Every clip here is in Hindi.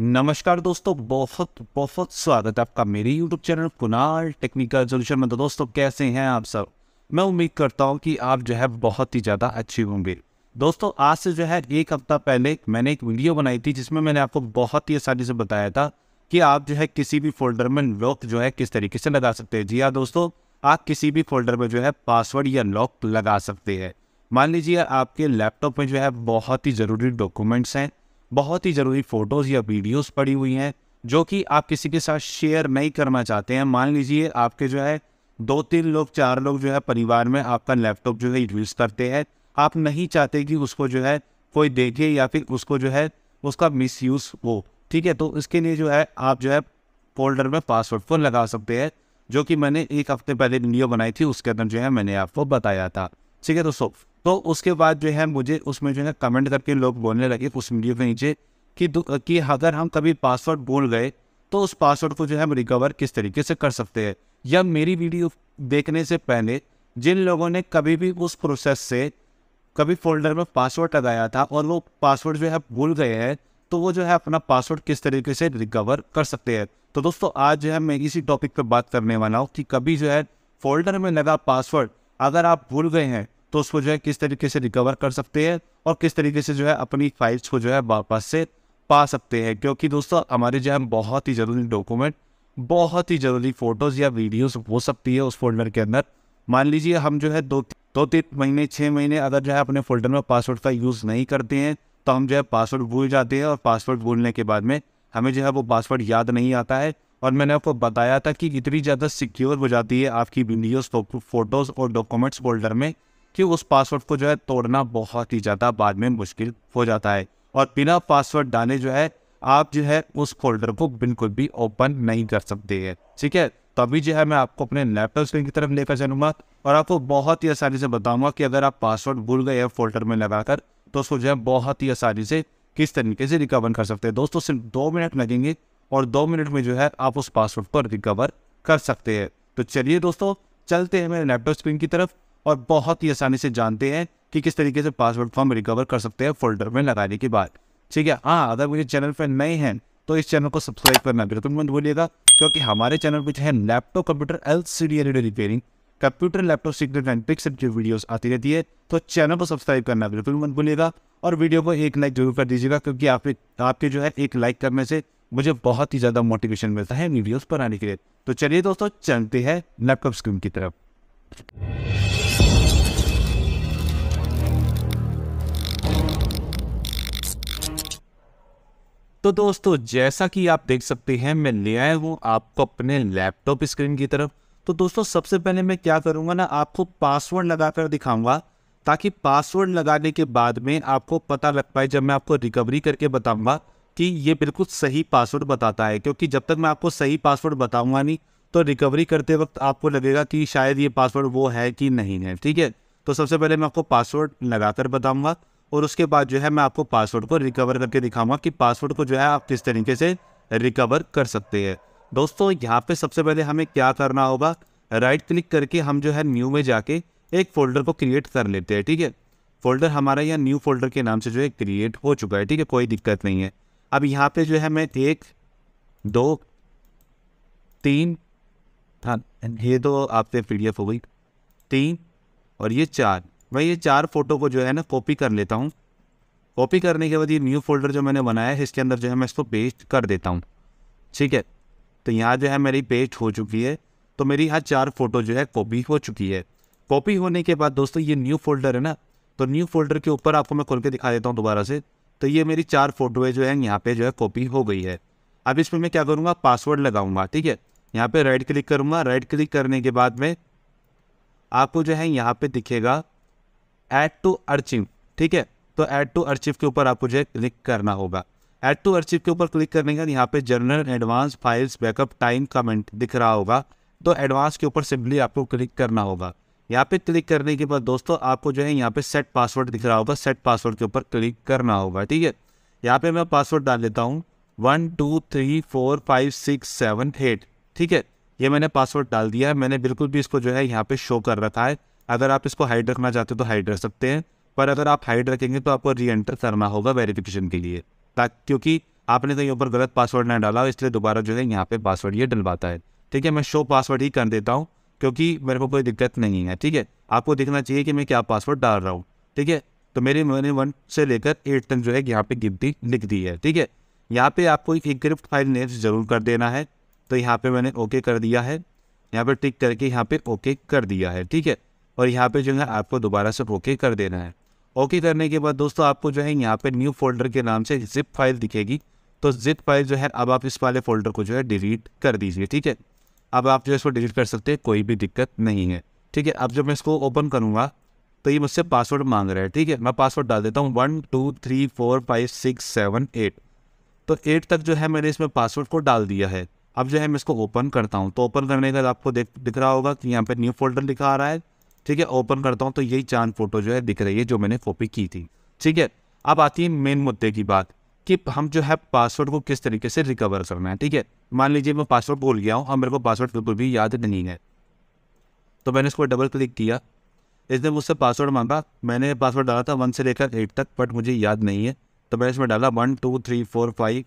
नमस्कार दोस्तों बहुत बहुत स्वागत है आपका मेरे YouTube channel Kunal technical solution में तो दोस्तों कैसे हैं आप सब मैं उम्मीद करता हूं कि आप जो है बहुत ही ज़्यादा अच्छी होंगे दोस्तों आज से जो है एक हफ्ता पहले मैंने एक वीडियो बनाई थी जिसमें मैंने आपको बहुत ही आसानी से बताया था कि आप जो है किसी भी फोल्डर में लॉक जो है किस तरीके से लगा सकते हैं जी हाँ दोस्तों आप किसी भी फोल्डर में जो है पासवर्ड या लॉक लगा सकते हैं मान लीजिए आपके लैपटॉप में जो है बहुत ही ज़रूरी डॉक्यूमेंट्स हैं बहुत ही ज़रूरी फ़ोटोज़ या वीडियोज़ पड़ी हुई हैं जो कि आप किसी के साथ शेयर नहीं करना चाहते हैं मान लीजिए आपके जो है दो तीन लोग चार लोग जो है परिवार में आपका लैपटॉप जो है यूज़ करते हैं आप नहीं चाहते कि उसको जो है कोई देखे या फिर उसको जो है उसका मिस यूज़ हो ठीक है तो इसके लिए जो है आप जो है फोल्डर में पासवर्ड को लगा सकते हैं जो कि मैंने एक हफ्ते पहले वीडियो बनाई थी उसके अंदर जो है मैंने आपको बताया था ठीक है दोस्तों तो उसके बाद जो है मुझे उसमें जो है कमेंट करके लोग बोलने लगे उस वीडियो के नीचे कि कि अगर हम कभी पासवर्ड भूल गए तो उस पासवर्ड को जो है हम रिकवर किस तरीके से कर सकते हैं या मेरी वीडियो देखने से पहले जिन लोगों ने कभी भी उस प्रोसेस से कभी फोल्डर में पासवर्ड लगाया था और वो पासवर्ड जो है भूल गए हैं तो वो जो है अपना पासवर्ड किस तरीके से रिकवर कर सकते हैं तो दोस्तों आज जो है मैं इसी टॉपिक पर बात करने वाला हूँ कि कभी जो है फोल्डर में लगा पासवर्ड अगर आप भूल गए हैं तो उसको जो है किस तरीके से रिकवर कर सकते हैं और किस तरीके से जो है अपनी फाइल्स को जो है वापस से पा सकते हैं क्योंकि दोस्तों हमारे जो है बहुत ही ज़रूरी डॉक्यूमेंट बहुत ही ज़रूरी फ़ोटोज़ या वीडियोस हो सकती है उस फोल्डर के अंदर मान लीजिए हम जो है दो दो तीन महीने छः महीने अगर जो है अपने फोल्डर में पासवर्ड का यूज़ नहीं करते हैं तो हम जो है पासवर्ड भूल जाते हैं और पासवर्ड भूलने के बाद में हमें जो है वो पासवर्ड याद नहीं आता है और मैंने आपको बताया था कि इतनी ज़्यादा सिक्योर हो जाती है आपकी वीडियोज़ फोटोज़ और डॉक्यूमेंट्स फोल्डर में कि उस पासवर्ड को जो है तोड़ना बहुत ही ज़्यादा बाद में मुश्किल हो जाता है और बिना पासवर्ड डाले जो है आप जो है उस फोल्डर को बिल्कुल भी ओपन नहीं कर सकते हैं ठीक है तभी जो है मैं आपको अपने लैपटॉप स्क्रीन की तरफ लेकर चलूँगा और आपको बहुत ही आसानी से बताऊँगा कि अगर आप पासवर्ड भूल गए हैं फोल्डर में लगाकर तो उसको जो है बहुत ही आसानी से किस तरीके से रिकवर कर सकते हैं दोस्तों सिर्फ दो मिनट लगेंगे और दो मिनट में जो है आप उस पासवर्ड को रिकवर कर सकते हैं तो चलिए दोस्तों चलते हैं मेरे लैपटॉप स्क्रीन की तरफ और बहुत ही आसानी से जानते हैं कि किस तरीके से पासवर्ड फॉर्म रिकवर कर सकते हैं फोल्डर में लगाने के बाद ठीक है हाँ अगर मुझे चैनल पर नए हैं तो इस चैनल को सब्सक्राइब करना बिल्कुल मत भूलिएगा क्योंकि हमारे चैनल पर है laptop computer L C repairing computer laptop secret and fix की वीडियोस आती रहती है तो चैनल को सब्सक्राइब करना बिल्कुल मत भूलिएगा और वीडियो को एक लाइक जरूर कर दीजिएगा क्योंकि आप आपके जो है एक लाइक करने से मुझे बहुत ही ज़्यादा मोटिवेशन मिलता है वीडियोज़ पर आने के लिए तो चलिए दोस्तों चलते हैं लैपटॉप स्क्रीन की तरफ तो दोस्तों जैसा कि आप देख सकते हैं मैं ले आया हूँ आपको अपने लैपटॉप स्क्रीन की तरफ तो दोस्तों सबसे पहले मैं क्या करूँगा ना आपको पासवर्ड लगा कर ताकि पासवर्ड लगाने के बाद में आपको पता लग पाए जब मैं आपको रिकवरी करके बताऊंगा कि ये बिल्कुल सही पासवर्ड बताता है क्योंकि जब तक मैं आपको सही पासवर्ड बताऊँगा नहीं तो रिकवरी करते वक्त आपको लगेगा कि शायद ये पासवर्ड वो है कि नहीं है ठीक है तो सबसे पहले मैं आपको पासवर्ड लगा कर बताऊँगा और उसके बाद जो है मैं आपको पासवर्ड को रिकवर करके दिखाऊंगा कि पासवर्ड को जो है आप किस तरीके से रिकवर कर सकते हैं दोस्तों यहाँ पे सबसे पहले हमें क्या करना होगा राइट क्लिक करके हम जो है न्यू में जाके एक फ़ोल्डर को क्रिएट कर लेते हैं ठीक है फोल्डर हमारा यहाँ न्यू फोल्डर के नाम से जो है क्रिएट हो चुका है ठीक है कोई दिक्कत नहीं है अब यहाँ पे जो है मैं एक दो तीन था ये तो आपसे पी हो गई तीन और ये चार मैं ये चार फ़ोटो को जो है ना कॉपी कर लेता हूँ कॉपी करने के बाद ये न्यू फोल्डर जो मैंने बनाया है इसके अंदर जो है मैं इसको पेस्ट कर देता हूँ ठीक है तो यहाँ जो है मेरी पेस्ट हो चुकी है तो मेरी यहाँ चार फ़ोटो जो है कॉपी हो चुकी है कॉपी होने के बाद दोस्तों ये न्यू फोल्डर है ना तो न्यू फोल्डर के ऊपर आपको मैं खोल के दिखा देता हूँ दोबारा से तो ये मेरी चार फोटोएँ जो है यहाँ पे जो है कॉपी हो गई है अब इसमें मैं क्या करूँगा पासवर्ड लगाऊंगा ठीक है यहाँ पे राइट क्लिक करूँगा राइट क्लिक करने के बाद में आपको जो है यहाँ पे दिखेगा ऐड टू अर्चिव ठीक है तो ऐड टू अर्चिव के ऊपर आपको जो है क्लिक करना होगा ऐड टू अर्चिव के ऊपर क्लिक करने के बाद यहाँ पे general advance files backup time comment दिख रहा होगा तो एडवांस के ऊपर सिंपली आपको क्लिक करना होगा यहाँ पे क्लिक करने के बाद दोस्तों आपको जो है यहाँ पे सेट पासवर्ड दिख रहा होगा सेट पासवर्ड के ऊपर क्लिक करना होगा ठीक है यहाँ पे मैं पासवर्ड डाल लेता हूँ one two three four five six seven eight ठीक है ये मैंने पासवर्ड डाल दिया है मैंने बिल्कुल भी इसको जो है यहाँ पे शो कर रखा है अगर आप इसको हाइड रखना चाहते हो तो हाइड रख सकते हैं पर अगर आप हाइड रखेंगे तो आपको री एंटर करना होगा वेरिफिकेशन के लिए ताकि क्योंकि आपने कहीं तो ऊपर गलत पासवर्ड ना डाला इसलिए दोबारा जो है यहाँ पे पासवर्ड ये डलवाता है ठीक है मैं शो पासवर्ड ही कर देता हूँ क्योंकि मेरे को कोई दिक्कत नहीं है ठीक है आपको देखना चाहिए कि मैं क्या पासवर्ड डाल रहा हूँ ठीक है तो मेरे मैंने वन से लेकर एट तक जो है यहाँ पे गिनती लिख दी है ठीक है यहाँ पे आपको एक गिफ्ट फाइल नेम जरूर कर देना है तो यहाँ पे मैंने ओके कर दिया है यहाँ पे टिक करके यहाँ पे ओके कर दिया है ठीक है और यहाँ पे जो है आपको दोबारा से ओके कर देना है ओके करने के बाद दोस्तों आपको जो है यहाँ पे न्यू फोल्डर के नाम से जिप फाइल दिखेगी तो जिप फाइल जो है अब आप इस वाले फोल्डर को जो है डिलीट कर दीजिए ठीक है अब आप जो है इसको डिलीट कर सकते हैं कोई भी दिक्कत नहीं है ठीक है अब जब मैं इसको ओपन करूँगा तो ये मुझसे पासवर्ड मांग रहा है ठीक है मैं पासवर्ड डाल देता हूँ one two three four five six seven eight तो एट तक जो है मैंने इसमें पासवर्ड को डाल दिया है अब जो है मैं इसको ओपन करता हूँ तो ओपन करने के बाद आपको देख दिख रहा होगा कि यहाँ पर न्यू फोल्डर दिखा आ रहा है ठीक है ओपन करता हूँ तो यही चांद फोटो जो है दिख रही है जो मैंने कॉपी की थी ठीक है अब आती है मेन मुद्दे की बात कि हम जो है पासवर्ड को किस तरीके से रिकवर करना है ठीक है मान लीजिए मैं पासवर्ड भूल गया हूँ अब मेरे को पासवर्ड बिल्कुल भी याद नहीं है तो मैंने इसको डबल क्लिक किया इसने मुझसे पासवर्ड मांगा मैंने पासवर्ड डाला था वन से लेकर एट तक बट मुझे याद नहीं है तो मैंने इसमें डाला one two three four five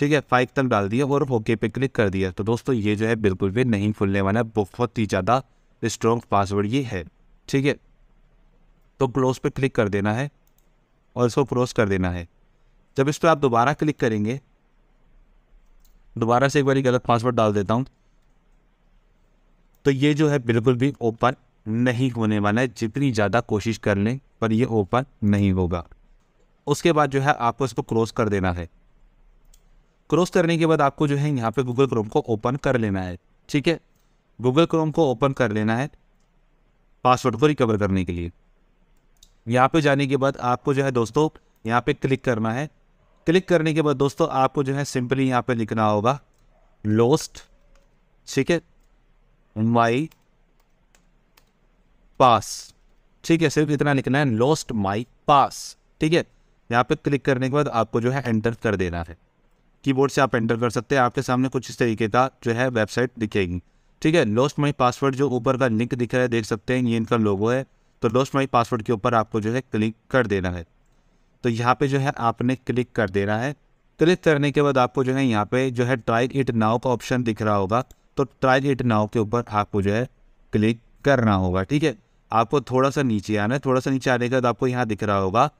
ठीक है फाइव तक डाल दिया और ओके पे क्लिक कर दिया तो दोस्तों ये जो है बिल्कुल भी नहीं खुलने वाला बहुत ही ज़्यादा स्ट्रॉन्ग पासवर्ड ये है ठीक है तो क्लोज पे क्लिक कर देना है और इसको क्लोज कर देना है जब इस पर आप दोबारा क्लिक करेंगे दोबारा से एक बार गलत पासवर्ड डाल देता हूँ तो ये जो है बिल्कुल भी ओपन नहीं होने वाला है जितनी ज़्यादा कोशिश कर लें पर ये ओपन नहीं होगा उसके बाद जो है आपको इसको क्लोज़ कर देना है क्रॉस करने के बाद आपको जो है यहाँ पे गूगल क्रोम को ओपन कर लेना है ठीक है गूगल क्रोम को ओपन कर लेना है पासवर्ड को रिकवर करने के लिए यहाँ पे जाने के बाद आपको जो है दोस्तों यहाँ पे क्लिक करना है क्लिक करने के बाद दोस्तों आपको जो है सिंपली यहाँ पे लिखना होगा लोस्ट ठीक है माई पास ठीक है सिर्फ इतना लिखना है लोस्ट माई पास ठीक है यहाँ पे क्लिक करने के बाद आपको जो है एंटर कर देना है कीबोर्ड से आप एंटर कर सकते हैं आपके सामने कुछ इस तरीके का जो है वेबसाइट दिखेगी ठीक है लॉस्ट माई पासवर्ड जो ऊपर का लिंक दिख रहा है देख सकते हैं ये इनका लोगो है तो लॉस्ट माई पासवर्ड के ऊपर आपको जो है क्लिक कर देना है तो यहाँ पे जो है आपने क्लिक कर देना है क्लिक करने के बाद आपको जो है यहाँ पे जो है ट्राई इट नाव का ऑप्शन दिख रहा होगा तो ट्राई इट नाव के ऊपर आपको जो है क्लिक करना होगा ठीक है आपको थोड़ा सा नीचे आना है थोड़ा सा नीचे आने के बाद आपको यहाँ दिख रहा होगा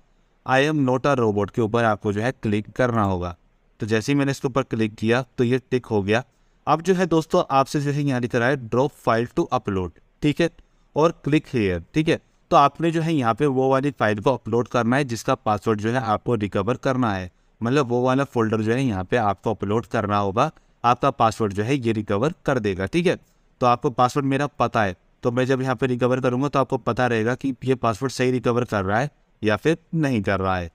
I am not a robot के ऊपर आपको जो है क्लिक करना होगा तो जैसे ही मैंने इसके ऊपर क्लिक किया तो ये टिक हो गया अब जो है दोस्तों आपसे जैसे यहाँ रहा है ड्रॉप फाइल टू अपलोड ठीक है और क्लिक हेयर ठीक है तो आपने जो है यहाँ पे वो वाली फाइल को अपलोड करना है जिसका पासवर्ड जो है आपको रिकवर करना है मतलब वो वाला फोल्डर जो है यहाँ पे आपको अपलोड करना होगा आपका पासवर्ड जो है ये रिकवर कर देगा ठीक है तो आपको पासवर्ड मेरा पता है तो मैं जब यहाँ पे रिकवर करूँगा तो आपको पता रहेगा कि ये पासवर्ड सही रिकवर कर रहा है या फिर नहीं कर रहा है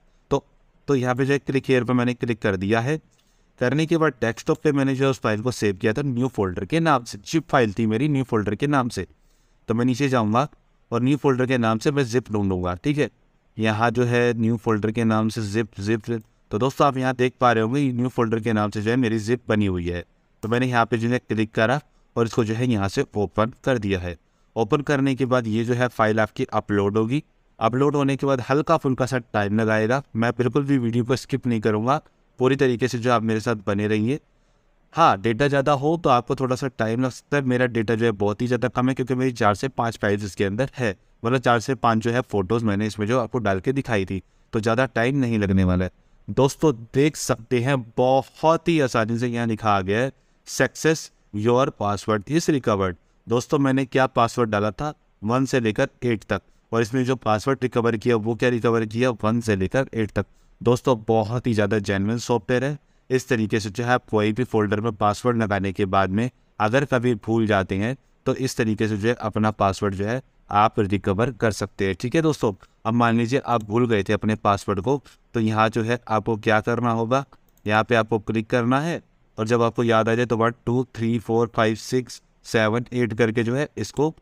तो यहाँ पे जो है क्लिक हेयर पे मैंने क्लिक कर दिया है करने के बाद डेस्कटॉप पे मैंने जो उस फाइल को सेव किया था न्यू फोल्डर के नाम से जिप फाइल थी मेरी न्यू फोल्डर के नाम से तो मैं नीचे जाऊँगा और न्यू फोल्डर के नाम से मैं जिप लूँगा ठीक है यहाँ जो है न्यू फोल्डर के नाम से जिप जिप तो दोस्तों आप यहाँ देख पा रहे होंगे न्यू फोल्डर के नाम से जो है मेरी जिप बनी हुई है तो मैंने यहाँ पे जो है क्लिक करा और इसको जो है यहाँ से ओपन कर दिया है ओपन करने के बाद ये जो है फाइल आपकी अपलोड होगी अपलोड होने के बाद हल्का फुल्का सा टाइम लगाएगा मैं बिल्कुल भी वीडियो को स्किप नहीं करूँगा पूरी तरीके से जो आप मेरे साथ बने रहिए हाँ डेटा ज़्यादा हो तो आपको थोड़ा सा टाइम लग सकता है मेरा डेटा जो है बहुत ही ज़्यादा कम है क्योंकि मेरी चार से पाँच फाइल्स इसके अंदर है मतलब चार से पाँच जो है फ़ोटोज़ मैंने इसमें जो आपको डाल के दिखाई थी तो ज़्यादा टाइम नहीं लगने वाला है दोस्तों देख सकते हैं बहुत ही आसानी से यहाँ लिखा आ गया है success your password is recovered दोस्तों मैंने क्या पासवर्ड डाला था वन से लेकर एट तक और इसमें जो पासवर्ड रिकवर किया वो क्या रिकवर किया वन से लेकर एट तक दोस्तों बहुत ही ज़्यादा जेनविन सॉफ्टवेयर है इस तरीके से जो है आप कोई भी फोल्डर में पासवर्ड लगाने के बाद में अगर कभी भूल जाते हैं तो इस तरीके से जो है अपना पासवर्ड जो है आप रिकवर कर सकते हैं ठीक है दोस्तों अब मान लीजिए आप भूल गए थे अपने पासवर्ड को तो यहाँ जो है आपको क्या करना होगा यहाँ पे आपको क्लिक करना है और जब आपको याद आ जाए तो one two three four five six seven eight करके जो है इसको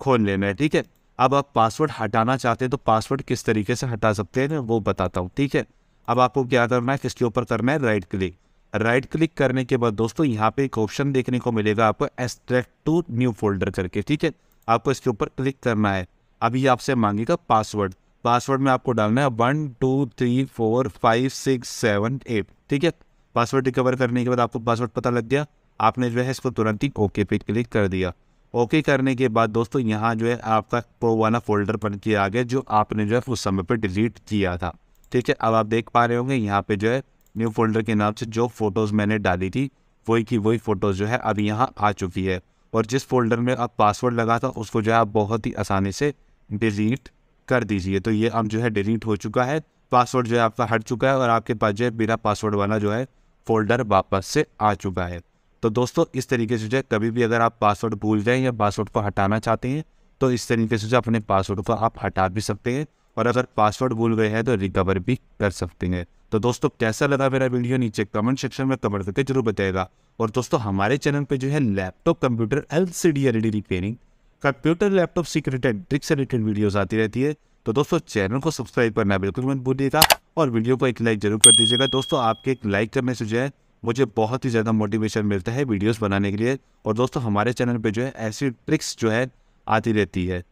खोल लेना है ठीक है अब आप पासवर्ड हटाना चाहते हैं तो पासवर्ड किस तरीके से हटा सकते हैं वो बताता हूँ ठीक है अब आपको क्या करना है किसके ऊपर करना है राइट क्लिक राइट क्लिक करने के बाद दोस्तों यहाँ पे एक ऑप्शन देखने को मिलेगा आपको एक्सट्रैक्ट टू न्यू फोल्डर करके ठीक है आपको इसके ऊपर क्लिक करना है अभी आपसे मांगेगा पासवर्ड पासवर्ड में आपको डालना है one two three four five six seven eight ठीक है पासवर्ड रिकवर करने के बाद आपको पासवर्ड पता लग गया आपने जो है इसको तुरंत ही ओके पे क्लिक कर दिया ओके करने के बाद दोस्तों यहाँ जो है आपका प्रो वाला फोल्डर बन के आ गया जो आपने जो है उस समय पर डिलीट किया था ठीक है अब आप देख पा रहे होंगे यहाँ पे जो है न्यू फोल्डर के नाम से जो फ़ोटोज़ मैंने डाली थी वही की वही फ़ोटोज़ जो है अब यहाँ आ चुकी है और जिस फोल्डर में आप पासवर्ड लगा था उसको जो है आप बहुत ही आसानी से डिलीट कर दीजिए तो ये अब जो है डिलीट हो चुका है पासवर्ड जो है आपका हट चुका है और आपके पास जो है बिना पासवर्ड वाला जो है फोल्डर वापस से आ चुका है तो दोस्तों इस तरीके से जो है कभी भी अगर आप पासवर्ड भूल जाएँ या पासवर्ड को हटाना चाहते हैं तो इस तरीके से जो अपने पासवर्ड को आप हटा भी सकते हैं और अगर पासवर्ड भूल गए हैं तो रिकवर भी कर सकते हैं तो दोस्तों कैसा लगा मेरा वीडियो नीचे कमेंट सेक्शन में कमेंट करके जरूर बताएगा और दोस्तों हमारे चैनल पे जो है laptop computer L C D L repairing computer laptop secret and tricks related videos आती रहती है तो दोस्तों चैनल को सब्सक्राइब करना बिल्कुल मत भूलिएगा और वीडियो को एक लाइक जरूर कर दीजिएगा दोस्तों आपके एक लाइक करने से जो है मुझे बहुत ही ज़्यादा मोटिवेशन मिलता है वीडियोस बनाने के लिए और दोस्तों हमारे चैनल पे जो है ऐसी ट्रिक्स जो है आती रहती है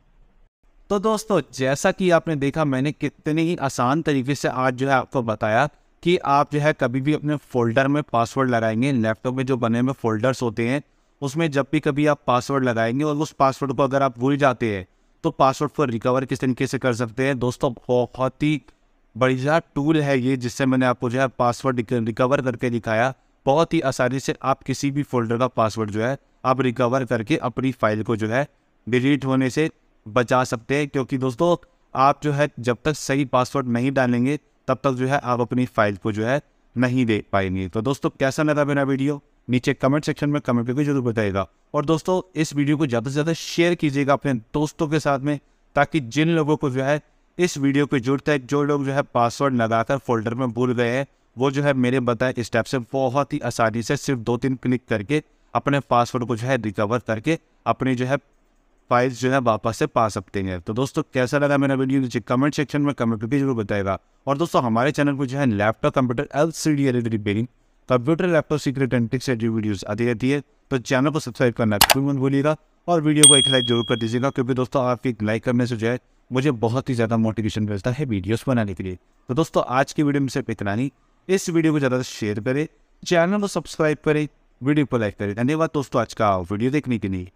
तो दोस्तों जैसा कि आपने देखा मैंने कितने ही आसान तरीके से आज जो है आपको बताया कि आप जो है कभी भी अपने फोल्डर में पासवर्ड लगाएंगे लैपटॉप में जो बने हुए फोल्डर्स होते हैं उसमें जब भी कभी आप पासवर्ड लगाएंगे और उस पासवर्ड को अगर आप भूल जाते हैं तो पासवर्ड को रिकवर किस तरीके से कर सकते हैं दोस्तों बहुत ही बढ़िया टूल है ये जिससे मैंने आपको जो है पासवर्ड रिकवर करके दिखाया बहुत ही आसानी से आप किसी भी फोल्डर का पासवर्ड जो है आप रिकवर करके अपनी फाइल को जो है डिलीट होने से बचा सकते हैं क्योंकि दोस्तों आप जो है जब तक सही पासवर्ड नहीं डालेंगे तब तक जो है आप अपनी फाइल को जो है नहीं दे पाएंगे तो दोस्तों कैसा लगा मेरा वीडियो नीचे कमेंट सेक्शन में कमेंट करके जरूर बताइएगा और दोस्तों इस वीडियो को ज़्यादा से ज़्यादा शेयर कीजिएगा अपने दोस्तों के साथ में ताकि जिन लोगों को जो है इस वीडियो पे जुड़ता है जो लोग जो है पासवर्ड लगाकर फोल्डर में भूल गए हैं वो जो है मेरे बताए स्टेप से बहुत ही आसानी से सिर्फ दो तीन क्लिक करके अपने पासवर्ड को जो है रिकवर करके अपनी जो है फाइल्स जो है वापस से पा सकते हैं तो दोस्तों कैसा लगा मेरा वीडियो नीचे कमेंट सेक्शन में कमेंट करके जरूर बताएगा और दोस्तों हमारे चैनल को जो है laptop computer L C D L repairing computer laptop secret and tricks videos आती रहती है तो चैनल को सब्सक्राइब करना बिल्कुल भूलिएगा और वीडियो को एक लाइक जरूर कर दीजिएगा क्योंकि दोस्तों आपकी लाइक करने से जो है मुझे बहुत ही ज़्यादा मोटिवेशन मिलता है वीडियोस बनाने के लिए तो दोस्तों आज की वीडियो में सिर्फ इतना ही इस वीडियो को ज़्यादा से शेयर करें चैनल को सब्सक्राइब करें वीडियो को लाइक करें धन्यवाद दोस्तों आज का वीडियो देखने के लिए